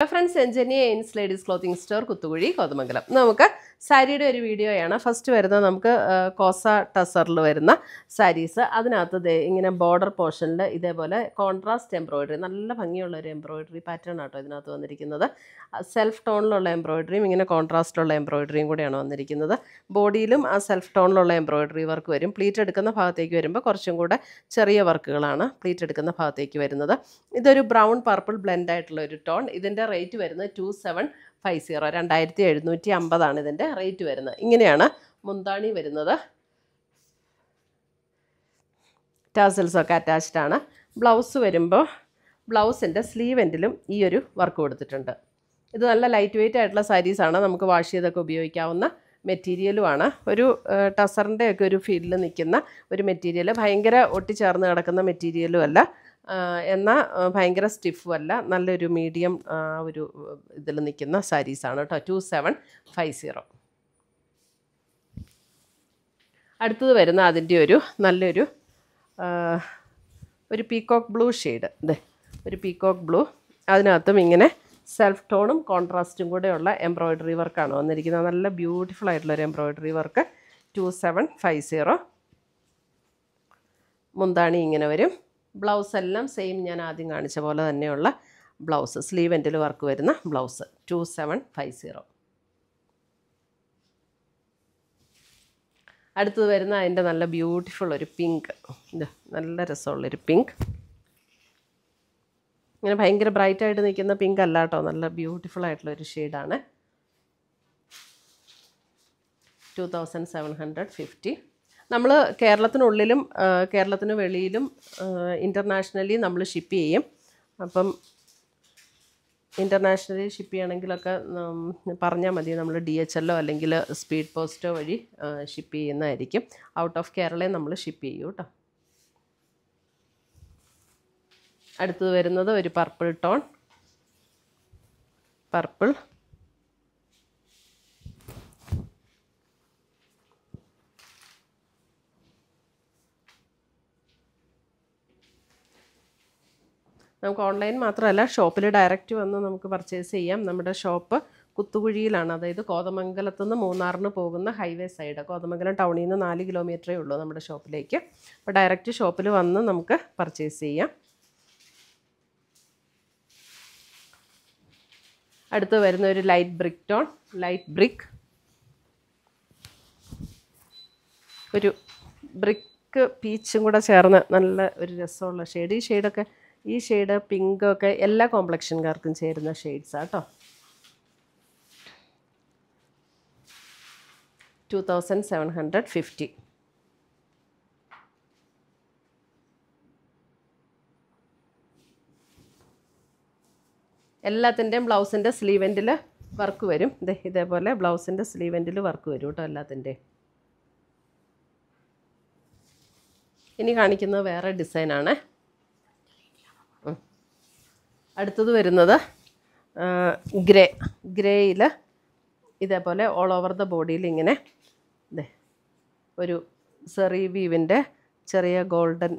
hello friends എഞ്ചനിയ എയിൻസ് ladies clothing store Kuthukuzhi Kothamangalam നമുക്ക് സാരിയുടെ ഒരു വീഡിയോയാണ് ഫസ്റ്റ് വരുന്നത് നമുക്ക് കോസ ടസറിൽ വരുന്ന സാരീസ് അതിനകത്ത് ഇങ്ങനെ ബോർഡർ പോർഷനിൽ ഇതേപോലെ കോൺട്രാസ്റ്റ് എംബ്രോയിഡറി നല്ല ഭംഗിയുള്ള ഒരു എംബ്രോയിഡറി പാറ്റേൺ ആട്ടോ ഇതിനകത്ത് വന്നിരിക്കുന്നത് സെൽഫ് ടോണിലുള്ള എംബ്രോയിഡറിയും ഇങ്ങനെ കോൺട്രാസ്റ്റിലുള്ള എംബ്രോയിഡറിയും കൂടെയാണ് വന്നിരിക്കുന്നത് ബോഡിയിലും ആ സെൽഫ് ടോണിലുള്ള എംബ്രോയിഡറി വർക്ക് വരും പ്ലീറ്റ് എടുക്കുന്ന ഭാഗത്തേക്ക് വരുമ്പോൾ കുറച്ചും കൂടെ ചെറിയ വർക്കുകളാണ് പ്ലീറ്റ് എടുക്കുന്ന ഭാഗത്തേക്ക് വരുന്നത് ഇതൊരു ബ്രൗൺ പർപ്പിൾ ബ്ലെൻഡ് ആയിട്ടുള്ള ഒരു ടോൺ ഇതിൻ്റെ റേറ്റ് വരുന്നത് ടു സെവൻ ഫൈവ് സീറോ രണ്ടായിരത്തി എഴുന്നൂറ്റി അമ്പതാണ് ഇതിൻ്റെ റേറ്റ് വരുന്നത് ഇങ്ങനെയാണ് മുന്താണി വരുന്നത് ടാസൽസൊക്കെ അറ്റാച്ച്ഡ് ആണ് ബ്ലൗസ് വരുമ്പോൾ ബ്ലൗസിൻ്റെ സ്ലീവെൻറ്റിലും ഈ ഒരു വർക്ക് കൊടുത്തിട്ടുണ്ട് ഇത് നല്ല ലൈറ്റ് വെയിറ്റ് ആയിട്ടുള്ള സാരീസാണ് നമുക്ക് വാഷ് ചെയ്തൊക്കെ ഉപയോഗിക്കാവുന്ന മെറ്റീരിയലുമാണ് ഒരു ടസറിൻ്റെയൊക്കെ ഒരു ഫീൽഡിൽ നിൽക്കുന്ന ഒരു മെറ്റീരിയൽ ഭയങ്കര ഒട്ടിച്ചേർന്ന് കിടക്കുന്ന മെറ്റീരിയലും അല്ല എന്നാൽ ഭയങ്കര സ്റ്റിഫും അല്ല നല്ലൊരു മീഡിയം ഒരു ഇതിൽ നിൽക്കുന്ന സാരീസാണ് കേട്ടോ ടു സെവൻ ഫൈവ് സീറോ അടുത്തത് വരുന്ന അതിൻ്റെ ഒരു നല്ലൊരു ഒരു പീക്കോക്ക് ബ്ലൂ ഷെയ്ഡ് ഇത് ഒരു പീക്കോക്ക് ബ്ലൂ അതിനകത്തും ഇങ്ങനെ സെൽഫ് ടോണും കോൺട്രാസ്റ്റും കൂടെയുള്ള എംബ്രോയ്ഡറി വർക്കാണ് വന്നിരിക്കുന്നത് നല്ല ബ്യൂട്ടിഫുൾ ആയിട്ടുള്ള ഒരു embroidery work two seven five zero മുന്താണി ഇങ്ങനെ വരും ബ്ലൗസ് എല്ലാം സെയിം ഞാൻ ആദ്യം കാണിച്ച പോലെ തന്നെയുള്ള ബ്ലൗസ് സ്ലീവ് എൻഡിൽ വർക്ക് വരുന്ന blouse two seven five zero അടുത്തത് വരുന്ന അതിൻ്റെ നല്ല ബ്യൂട്ടിഫുൾ ഒരു പിങ്ക് നല്ല രസമുള്ളൊരു പിങ്ക് ഇങ്ങനെ ഭയങ്കര ബ്രൈറ്റായിട്ട് നിൽക്കുന്ന പിങ്ക് അല്ല കേട്ടോ നല്ല ബ്യൂട്ടിഫുൾ ആയിട്ടുള്ള ഒരു ഷെയ്ഡാണ് two thousand seven hundred fifty നമ്മൾ കേരളത്തിനുള്ളിലും കേരളത്തിന് വെളിയിലും ഇൻ്റർനാഷണലി നമ്മൾ ഷിപ്പ് ചെയ്യും അപ്പം ഇൻ്റർനാഷണലി ഷിപ്പ് ചെയ്യണമെങ്കിലൊക്കെ പറഞ്ഞാൽ മതി നമ്മൾ ഡി എച്ച് എല്ലോ അല്ലെങ്കിൽ സ്പീഡ് പോസ്റ്റോ വഴി ഷിപ്പ് ചെയ്യുന്നതായിരിക്കും ഔട്ട് ഓഫ് കേരളയെ നമ്മൾ ഷിപ്പ് ചെയ്യും കേട്ടോ അടുത്തത് വരുന്നത് ഒരു പർപ്പിൾ ടോൺ പർപ്പിൾ നമുക്ക് ഓൺലൈൻ മാത്രമല്ല ഷോപ്പിൽ ഡയറക്റ്റ് വന്ന് നമുക്ക് പർച്ചേസ് ചെയ്യാം നമ്മുടെ ഷോപ്പ് കുത്തുകുഴിയിലാണ് അതായത് കോതമംഗലത്തു നിന്ന് മൂന്നാറിന് പോകുന്ന ഹൈവേ സൈഡ് കോതമംഗലം ടൗണിൽ നിന്ന് നാല് കിലോമീറ്ററേ ഉള്ളൂ നമ്മുടെ ഷോപ്പിലേക്ക് അപ്പോൾ ഡയറക്റ്റ് ഷോപ്പിൽ വന്ന് നമുക്ക് പർച്ചേസ് ചെയ്യാം അടുത്ത് വരുന്ന ഒരു light brick tone light brick ഒരു ബ്രിക്ക് പീച്ചും കൂടെ ചേർന്ന് നല്ല ഒരു രസമുള്ള ഷെയ്ഡ് ഈ ഷെയ്ഡൊക്കെ ഈ ഷെയ്ഡ് പിങ്കൊക്കെ എല്ലാ കോംപ്ലക്ഷൻകാർക്കും ചേരുന്ന ഷെയ്ഡ്സാണ് കേട്ടോ two thousand seven hundred fifty എല്ലാത്തിൻ്റെയും ബ്ലൗസിൻ്റെ സ്ലീവെൻറ്റിൽ വർക്ക് വരും ഇത് ഇതേപോലെ ബ്ലൗസിൻ്റെ സ്ലീവെൻറ്റിൽ വർക്ക് വരും കേട്ടോ എല്ലാത്തിൻ്റെയും ഇനി കാണിക്കുന്നത് വേറെ ഡിസൈനാണേ അടുത്തത് വരുന്നത് ഗ്രേ ഗ്രേയിൽ ഇതേപോലെ ഓൾ ഓവർ ദ ബോഡിയിൽ ഇങ്ങനെ ഇതേ ഒരു സെറി വീവിൻ്റെ ചെറിയ ഗോൾഡൻ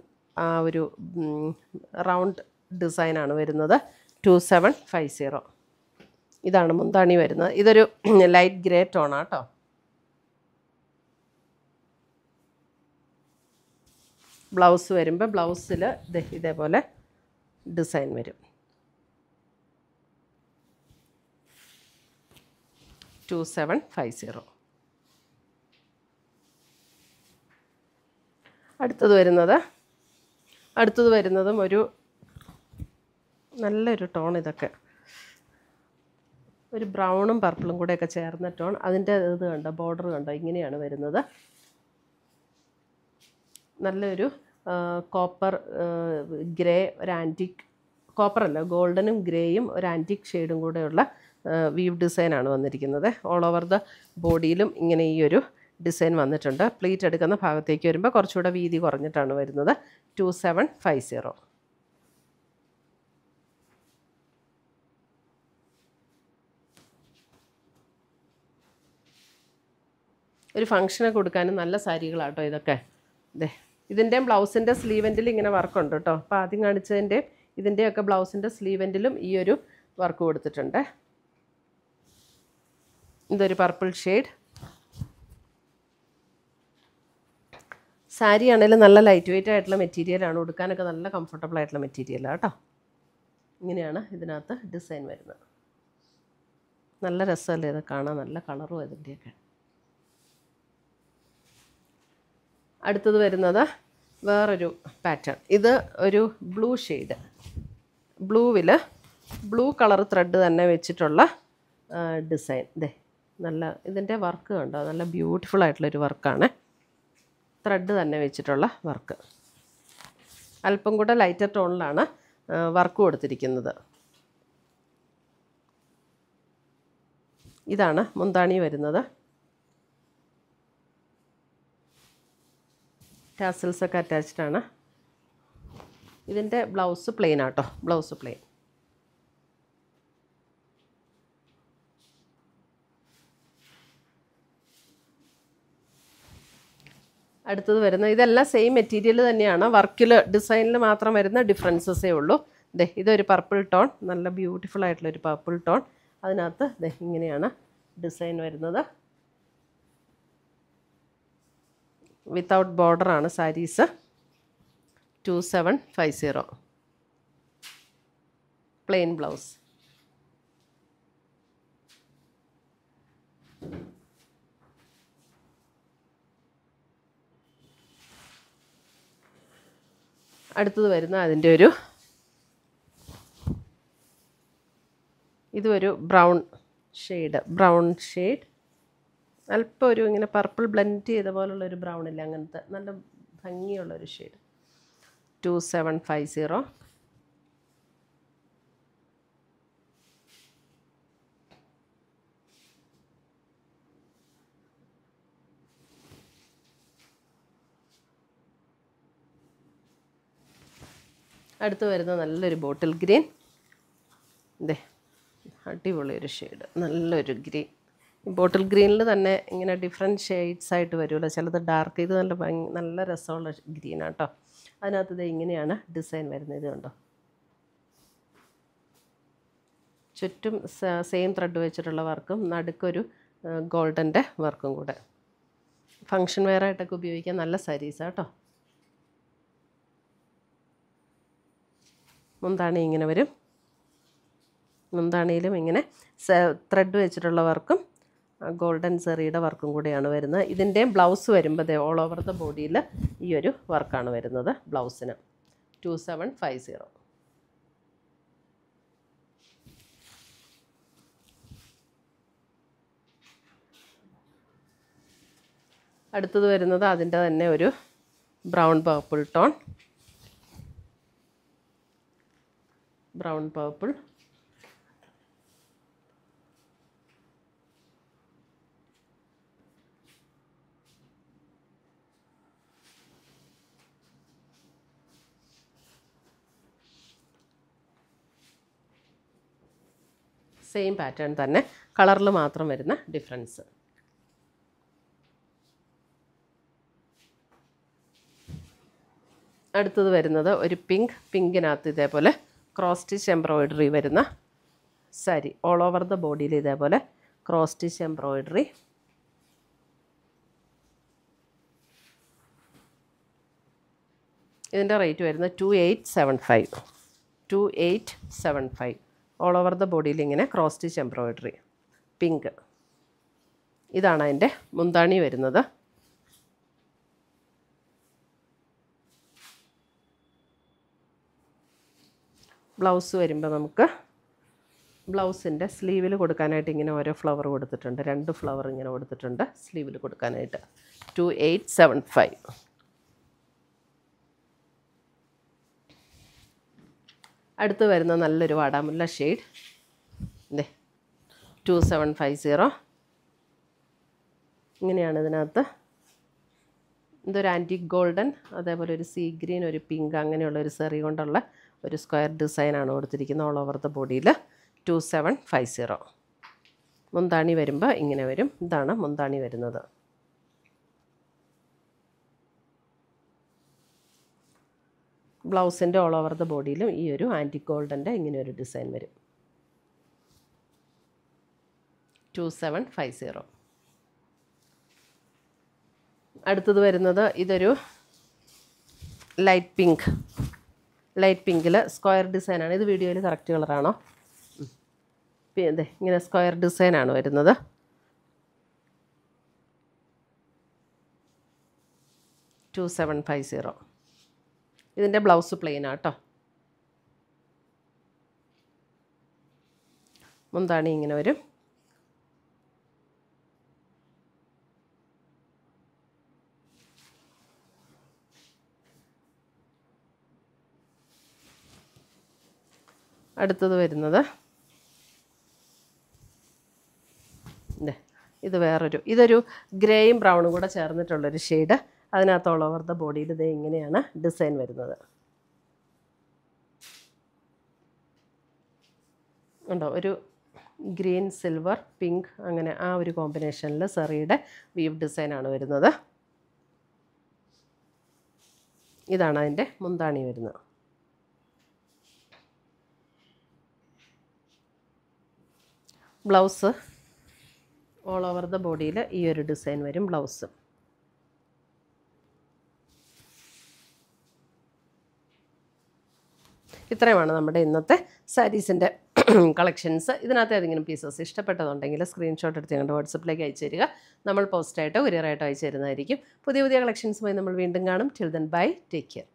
ആ ഒരു റൗണ്ട് ഡിസൈനാണ് വരുന്നത് ടു സെവൻ ഫൈവ് സീറോ ഇതാണ് മുന്താണി വരുന്നത് ഇതൊരു ലൈറ്റ് ഗ്രേ ടോണാണ് കേട്ടോ ബ്ലൗസ് വരുമ്പോൾ ബ്ലൗസിൽ ഇതേപോലെ ഡിസൈൻ വരും ടു സെവൻ ഫൈവ് സീറോ അടുത്തത് വരുന്നത് അടുത്തത് വരുന്നതും ഒരു നല്ലൊരു ടോൺ ഇതൊക്കെ ഒരു ബ്രൗണും പർപ്പിളും കൂടെ ഒക്കെ ചേർന്ന ടോൺ അതിൻ്റെ ഇത് കണ്ടോ ബോർഡർ കണ്ടോ ഇങ്ങനെയാണ് വരുന്നത് നല്ലൊരു കോപ്പർ ഗ്രേ ഒരു ആൻറ്റിക് കോപ്പറല്ല ഗോൾഡനും ഗ്രേയും ഒരു ആൻറ്റിക് ഷെയ്ഡും കൂടെയുള്ള വീവ് ഡിസൈനാണ് വന്നിരിക്കുന്നത് ഓൾ ഓവർ ദ ബോഡിയിലും ഇങ്ങനെ ഈ ഒരു ഡിസൈൻ വന്നിട്ടുണ്ട് പ്ലീറ്റ് എടുക്കുന്ന ഭാഗത്തേക്ക് വരുമ്പോൾ കുറച്ചുകൂടെ വീതി കുറഞ്ഞിട്ടാണ് വരുന്നത് ടു സെവൻ ഫൈവ് സീറോ ഒരു ഫംഗ്ഷനൊക്കെ കൊടുക്കാനും നല്ല സാരികളാട്ടോ ഇതൊക്കെ അതെ ഇതിൻ്റെയും ബ്ലൗസിൻ്റെ സ്ലീവെൻറ്റിൽ ഇങ്ങനെ വർക്കുണ്ട് കേട്ടോ അപ്പോൾ ആദ്യം കാണിച്ചതിൻ്റെയും ഇതിൻ്റെയൊക്കെ ബ്ലൗസിൻ്റെ സ്ലീവെൻറ്റിലും ഈ ഒരു വർക്ക് കൊടുത്തിട്ടുണ്ട് ഇതൊരു പർപ്പിൾ ഷെയ്ഡ് സാരി ആണെങ്കിലും നല്ല ലൈറ്റ് വെയിറ്റ് ആയിട്ടുള്ള മെറ്റീരിയലാണ് ഉടുക്കാനൊക്കെ നല്ല കംഫർട്ടബിൾ ആയിട്ടുള്ള മെറ്റീരിയലാണ് കേട്ടോ ഇങ്ങനെയാണ് ഇതിനകത്ത് ഡിസൈൻ വരുന്നത് നല്ല രസമല്ലേ ഇതൊക്കെ കാണാൻ നല്ല കളറും ഇതിൻ്റെയൊക്കെ അടുത്തത് വരുന്നത് വേറൊരു പാറ്റേൺ ഇത് ഒരു ബ്ലൂ ഷെയ്ഡ് ബ്ലൂവിൽ ബ്ലൂ കളർ ത്രെഡ് തന്നെ വെച്ചിട്ടുള്ള ഡിസൈൻ ഇതേ നല്ല ഇതിൻ്റെ വർക്ക് കണ്ടോ നല്ല ബ്യൂട്ടിഫുൾ ആയിട്ടുള്ളൊരു വർക്കാണ് ത്രെഡ് തന്നെ വെച്ചിട്ടുള്ള വർക്ക് അല്പം കൂടെ ലൈറ്റർ ടോണിലാണ് വർക്ക് കൊടുത്തിരിക്കുന്നത് ഇതാണ് മുന്താണി വരുന്നത് ടാസിൽസൊക്കെ അറ്റാച്ച്ഡാണ് ഇതിൻ്റെ ബ്ലൗസ് പ്ലെയിൻ ആട്ടോ ബ്ലൗസ് പ്ലെയിൻ അടുത്തത് വരുന്ന ഇതെല്ലാം സെയിം മെറ്റീരിയൽ തന്നെയാണ് വർക്കിൽ ഡിസൈനിൽ മാത്രം വരുന്ന ഡിഫറൻസസേ ഉള്ളൂ ദേ ഇതൊരു പർപ്പിൾ ടോൺ നല്ല ബ്യൂട്ടിഫുൾ ആയിട്ടുള്ള ഒരു പർപ്പിൾ ടോൺ അതിനകത്ത് ദേ ഇങ്ങനെയാണ് ഡിസൈൻ വരുന്നത് വിത്തൗട്ട് ആണ് saris two seven five zero plain blouse അടുത്തത് വരുന്ന അതിൻ്റെ ഒരു ഇതൊരു ബ്രൗൺ ഷെയ്ഡ് ബ്രൗൺ ഷെയ്ഡ് അല്പം ഒരു ഇങ്ങനെ പർപ്പിൾ ബ്ലെൻഡ് ചെയ്ത പോലുള്ളൊരു ബ്രൗൺ ഇല്ല അങ്ങനത്തെ നല്ല ഭംഗിയുള്ളൊരു shade two seven five zero അടുത്ത് വരുന്ന നല്ലൊരു ബോട്ടിൽ ഗ്രീൻ ഇതേ അടിപൊളി ഒരു ഷെയ്ഡ് നല്ലൊരു ഗ്രീൻ ബോട്ടിൽ ഗ്രീനിൽ തന്നെ ഇങ്ങനെ ഡിഫറെൻറ്റ് ഷെയ്ഡ്സ് ആയിട്ട് വരുമല്ലോ ചിലത് ഡാർക്ക് ഇത് നല്ല ഭംഗി നല്ല രസമുള്ള ഗ്രീനാട്ടോ കേട്ടോ അതിനകത്ത് ഇത് ഇങ്ങനെയാണ് ഡിസൈൻ വരുന്നത് കണ്ടോ ചുറ്റും സെയിം ത്രെഡ് വെച്ചിട്ടുള്ള വർക്കും നടുക്കൊരു ഗോൾഡൻ്റെ വർക്കും കൂടെ ഫങ്ഷൻ വെയറായിട്ടൊക്കെ ഉപയോഗിക്കാൻ നല്ല സാരീസാണ് മുന്താണി ഇങ്ങനെ വരും മുന്താണിയിലും ഇങ്ങനെ ത്രെഡ് വെച്ചിട്ടുള്ള വർക്കും ഗോൾഡൻ സെറിയുടെ വർക്കും കൂടെയാണ് വരുന്നത് ഇതിൻ്റെയും ബ്ലൗസ് വരുമ്പോൾ ഓൾ ഓവർ ദ ബോഡിയിൽ ഈ ഒരു വർക്കാണ് വരുന്നത് ബ്ലൗസിന് ടു സെവൻ ഫൈവ് സീറോ അടുത്തത് വരുന്നത് അതിൻ്റെ തന്നെ ഒരു brown purple tone brown purple same pattern തന്നെ കളറിൽ മാത്രം വരുന്ന ഡിഫറൻസ് അടുത്തത് വരുന്നത് ഒരു പിങ്ക് പിങ്കിനകത്ത് ഇതേപോലെ ക്രോസ് സ്റ്റിച്ച് എംബ്രോയിഡറി വരുന്ന സാരി ഓൾ ഓവർ ദ ബോഡിയിൽ ഇതേപോലെ ക്രോസ് സ്റ്റിച്ച് എംബ്രോയിഡറി ഇതിൻ്റെ റേറ്റ് വരുന്നത് two eight seven five two eight seven five all over the ബോഡിയിൽ ഇങ്ങനെ ക്രോസ് സ്റ്റിച്ച് എംബ്രോയിഡറി പിങ്ക് ഇതാണ് അതിൻ്റെ മുന്താണി വരുന്നത് ബ്ലൗസ് വരുമ്പോൾ നമുക്ക് ബ്ലൗസിൻ്റെ സ്ലീവിൽ കൊടുക്കാനായിട്ട് ഇങ്ങനെ ഓരോ ഫ്ലവർ കൊടുത്തിട്ടുണ്ട് രണ്ട് ഫ്ലവർ ഇങ്ങനെ കൊടുത്തിട്ടുണ്ട് സ്ലീവിൽ കൊടുക്കാനായിട്ട് ടു എയ്റ്റ് സെവൻ ഫൈവ് അടുത്ത് വരുന്ന നല്ലൊരു വാടാമുല്ല ഷെയ്ഡ് ഇതേ ടു സെവൻ ഫൈവ് സീറോ ഇങ്ങനെയാണ് ഇതിനകത്ത് ഇതൊരു ആൻറ്റി ഗോൾഡൻ അതേപോലെ ഒരു സീ ഗ്രീൻ ഒരു പിങ്ക് അങ്ങനെയുള്ള ഒരു സെറി കൊണ്ടുള്ള ഒരു സ്ക്വയർ ഡിസൈനാണ് കൊടുത്തിരിക്കുന്നത് ഓൾ ഓവർ ദ ബോഡിയിൽ ടു സെവൻ ഫൈവ് സീറോ മുന്താണി വരുമ്പോൾ ഇങ്ങനെ വരും ഇതാണ് മുന്താണി വരുന്നത് ബ്ലൗസിൻ്റെ ഓൾ ഓവർ ദ ബോഡിയിലും ഈ ഒരു ആൻറ്റി ഗോൾഡൻ്റെ ഇങ്ങനെ ഒരു ഡിസൈൻ വരും ടു സെവൻ ഫൈവ് സീറോ അടുത്തത് വരുന്നത് ഇതൊരു ലൈറ്റ് പിങ്ക് ലൈറ്റ് പിങ്കിൽ സ്ക്വയർ ഡിസൈനാണ് ഇത് വീഡിയോയിൽ കറക്റ്റ് കളറാണോ പിന്നെ ഇങ്ങനെ സ്ക്വയർ ഡിസൈനാണ് വരുന്നത് ടു സെവൻ ഫൈവ് സീറോ ഇതിൻ്റെ ബ്ലൗസ് പ്ലെയിനാട്ടോ കേട്ടോ മുന്താണി ഇങ്ങനെ വരും അടുത്തത് വരുന്നത് ഇത് വേറൊരു ഇതൊരു ഗ്രേയും ബ്രൗണും കൂടെ ചേർന്നിട്ടുള്ളൊരു ഷെയ്ഡ് അതിനകത്ത് ഓൾ ഓവർ ദ ബോഡിയിൽ ഇത് ഇങ്ങനെയാണ് ഡിസൈൻ വരുന്നത് ഉണ്ടോ ഒരു ഗ്രീൻ സിൽവർ പിങ്ക് അങ്ങനെ ആ ഒരു കോമ്പിനേഷനിൽ സെറിയുടെ വീവ് ഡിസൈനാണ് വരുന്നത് ഇതാണ് അതിൻ്റെ മുന്താണി വരുന്നത് ബ്ലൗസ് ഓൾ ഓവർ ദ ബോഡിയിൽ ഈ ഒരു ഡിസൈൻ വരും ബ്ലൗസ് ഇത്രയുമാണ് നമ്മുടെ ഇന്നത്തെ സാരീസിൻ്റെ കളക്ഷൻസ് ഇതിനകത്ത് ഏതെങ്കിലും പീസസ് ഇഷ്ടപ്പെട്ടതുണ്ടെങ്കിൽ സ്ക്രീൻഷോട്ട് എടുത്ത് ഞങ്ങളുടെ വാട്സപ്പിലേക്ക് അയച്ചു തരിക നമ്മൾ പോസ്റ്റായിട്ടോ കൊറിയറായിട്ടോ അയച്ചു തരുന്നതായിരിക്കും പുതിയ പുതിയ കളക്ഷൻസുമായി നമ്മൾ വീണ്ടും കാണും ചിൽഡ്രൻ ബൈ ടേക്ക് കെയർ